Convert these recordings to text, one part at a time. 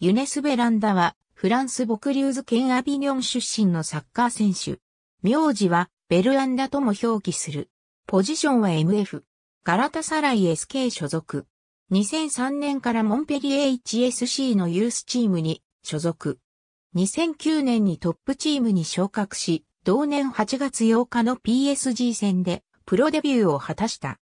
ユネス・ベランダは、フランス・ボクリューズ県アビニョン出身のサッカー選手。名字は、ベルアンダとも表記する。ポジションは MF。ガラタサライ SK 所属。2003年からモンペリエ HSC のユースチームに所属。2009年にトップチームに昇格し、同年8月8日の PSG 戦でプロデビューを果たした。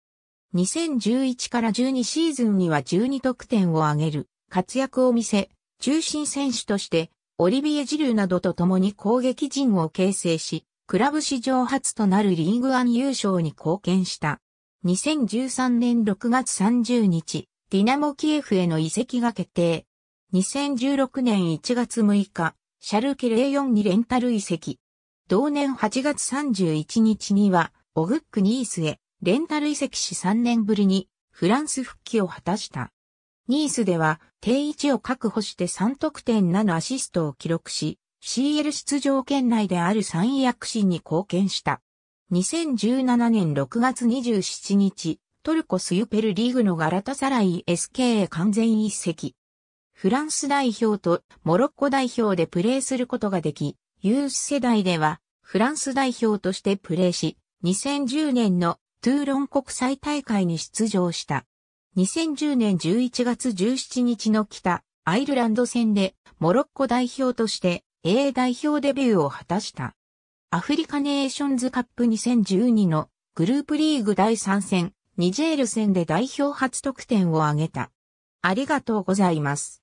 2011から12シーズンには12得点を挙げる活躍を見せ、中心選手として、オリビエ・ジルーなどと共に攻撃陣を形成し、クラブ史上初となるリーグワン優勝に貢献した。2013年6月30日、ディナモキエフへの移籍が決定。2016年1月6日、シャルケ04にレンタル移籍。同年8月31日には、オグックニースへ、レンタル移籍し3年ぶりに、フランス復帰を果たした。ニースでは定位置を確保して3得点7アシストを記録し、CL 出場圏内である3位躍進に貢献した。2017年6月27日、トルコスユペルリーグのガラタサライ SK へ完全一席。フランス代表とモロッコ代表でプレーすることができ、ユース世代ではフランス代表としてプレーし、2010年のトゥーロン国際大会に出場した。2010年11月17日の北アイルランド戦でモロッコ代表として A 代表デビューを果たした。アフリカネーションズカップ2012のグループリーグ第3戦、ニジェール戦で代表初得点を挙げた。ありがとうございます。